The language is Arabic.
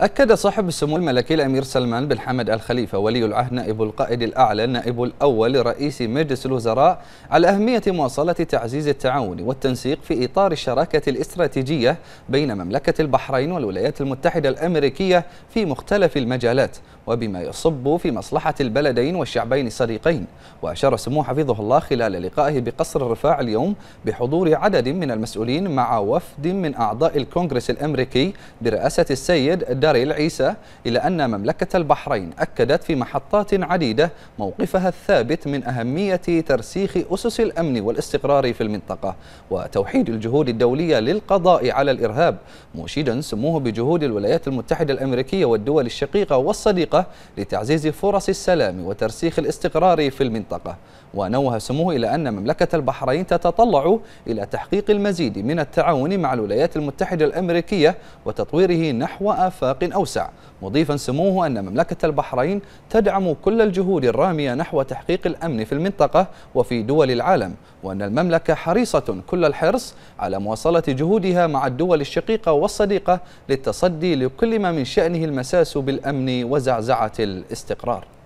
أكد صاحب السمو الملكي الأمير سلمان بن حمد الخليفة ولي العهد نائب القائد الأعلى النائب الأول لرئيس مجلس الوزراء على أهمية مواصلة تعزيز التعاون والتنسيق في إطار الشراكة الاستراتيجية بين مملكة البحرين والولايات المتحدة الأمريكية في مختلف المجالات وبما يصب في مصلحة البلدين والشعبين الصديقين وأشار سمو حفظه الله خلال لقائه بقصر الرفاع اليوم بحضور عدد من المسؤولين مع وفد من أعضاء الكونغرس الأمريكي برئاسة السيد داريل عيسى إلى أن مملكة البحرين أكدت في محطات عديدة موقفها الثابت من أهمية ترسيخ أسس الأمن والاستقرار في المنطقة وتوحيد الجهود الدولية للقضاء على الإرهاب مشيدا سموه بجهود الولايات المتحدة الأمريكية والدول الشقيقة والصديقة المنطقة لتعزيز فرص السلام وترسيخ الاستقرار في المنطقة ونوه سموه إلى أن مملكة البحرين تتطلع إلى تحقيق المزيد من التعاون مع الولايات المتحدة الأمريكية وتطويره نحو آفاق أوسع مضيفا سموه أن مملكة البحرين تدعم كل الجهود الرامية نحو تحقيق الأمن في المنطقة وفي دول العالم وأن المملكة حريصة كل الحرص على مواصلة جهودها مع الدول الشقيقة والصديقة للتصدي لكل ما من شأنه المساس بالأمن وزعزعة الاستقرار